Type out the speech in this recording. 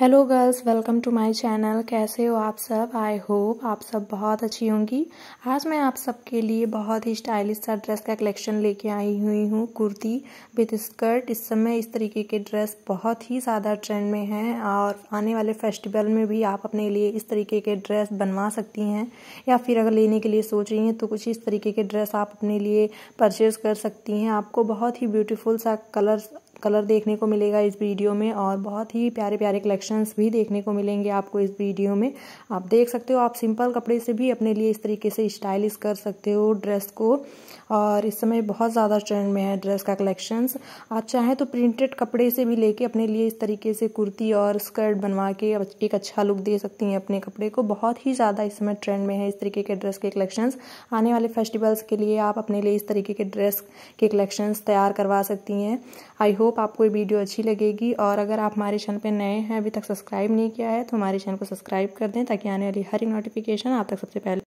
hello girls welcome to my channel कैसे हो आप सब आई होप आप सब बहुत अच्छी होंगी आज मैं आप सबके लिए बहुत ही स्टाइलिश सा ड्रेस का कलेक्शन लेके आई हुई हूँ कुर्ती विथ स्कर्ट इस समय इस तरीके के ड्रेस बहुत ही ज़्यादा ट्रेंड में हैं और आने वाले फेस्टिवल में भी आप अपने लिए इस तरीके के ड्रेस बनवा सकती हैं या फिर अगर लेने के लिए सोच रही हैं तो कुछ इस तरीके के ड्रेस आप अपने लिए परचेज़ कर सकती हैं आपको बहुत ही ब्यूटीफुल सा कलर्स कलर देखने को मिलेगा इस वीडियो में और बहुत ही प्यारे प्यारे कलेक्शंस भी देखने को मिलेंगे आपको इस वीडियो में आप देख सकते हो आप सिंपल कपड़े से भी अपने लिए इस तरीके से स्टाइलिश कर सकते हो ड्रेस को और इस समय बहुत ज़्यादा ट्रेंड में है ड्रेस का कलेक्शंस आप चाहें तो प्रिंटेड कपड़े से भी लेके अपने लिए इस तरीके से कुर्ती और स्कर्ट बनवा के एक अच्छा लुक दे सकती हैं अपने कपड़े को बहुत ही ज़्यादा इस समय ट्रेंड में है इस तरीके के ड्रेस के कलेक्शंस आने वाले फेस्टिवल्स के लिए आप अपने लिए इस तरीके के ड्रेस के कलेक्शंस तैयार करवा सकती हैं आई होप होप आपको ये वीडियो अच्छी लगेगी और अगर आप हमारे चैनल पर नए हैं अभी तक सब्सक्राइब नहीं किया है तो हमारे चैनल को सब्सक्राइब कर दें ताकि आने वाली हर एक नोटिफिकेशन आप तक सबसे पहले